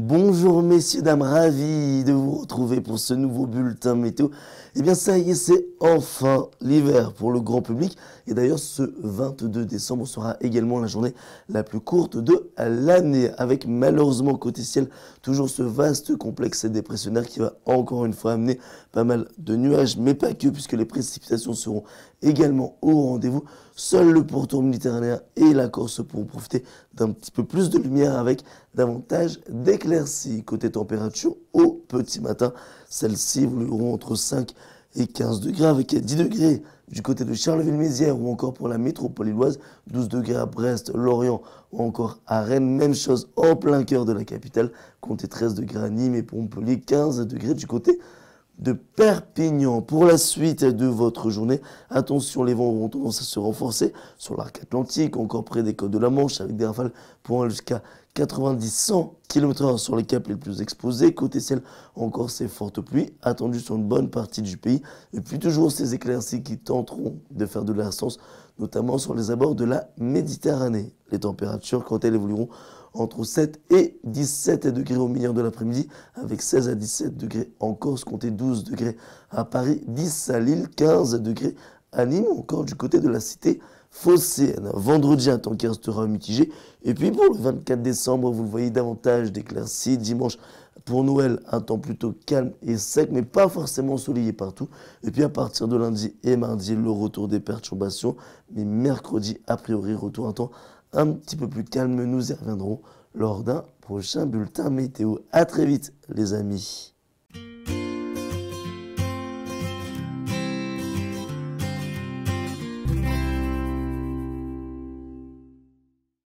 Bonjour messieurs, dames, ravi de vous retrouver pour ce nouveau bulletin météo. Et eh bien ça y est, c'est enfin l'hiver pour le grand public. Et d'ailleurs ce 22 décembre sera également la journée la plus courte de l'année. Avec malheureusement côté ciel toujours ce vaste complexe dépressionnaire qui va encore une fois amener pas mal de nuages. Mais pas que puisque les précipitations seront également au rendez-vous. Seul le pourtour méditerranéen et la Corse pourront profiter d'un petit peu plus de lumière avec davantage d'éclairs côté température au petit matin. Celles-ci évolueront entre 5 et 15 degrés avec 10 degrés du côté de Charleville-Mézières ou encore pour la métropole illoise, 12 degrés à Brest, Lorient ou encore à Rennes, même chose en plein cœur de la capitale, comptez 13 degrés à Nîmes et 15 degrés du côté de Perpignan. Pour la suite de votre journée, attention, les vents auront tendance à se renforcer sur l'arc atlantique, encore près des côtes de la Manche, avec des rafales pouvant jusqu'à 90-100 km/h sur les caps les plus exposés. Côté ciel, encore ces fortes pluies attendues sur une bonne partie du pays. Et puis toujours ces éclaircies qui tenteront de faire de l'instance, notamment sur les abords de la Méditerranée. Les températures, quand elles évolueront entre 7 et 17 degrés au milieu de l'après-midi, avec 16 à 17 degrés en Corse, comptez 12 degrés à Paris, 10 à Lille, 15 degrés à Nîmes, encore du côté de la cité CN, Vendredi, un temps qui restera mitigé. Et puis pour le 24 décembre, vous le voyez davantage d'éclaircies. Dimanche, pour Noël, un temps plutôt calme et sec, mais pas forcément soleillé partout. Et puis à partir de lundi et mardi, le retour des perturbations. Mais mercredi, a priori, retour un temps un petit peu plus calme. Nous y reviendrons lors d'un prochain bulletin météo. À très vite, les amis.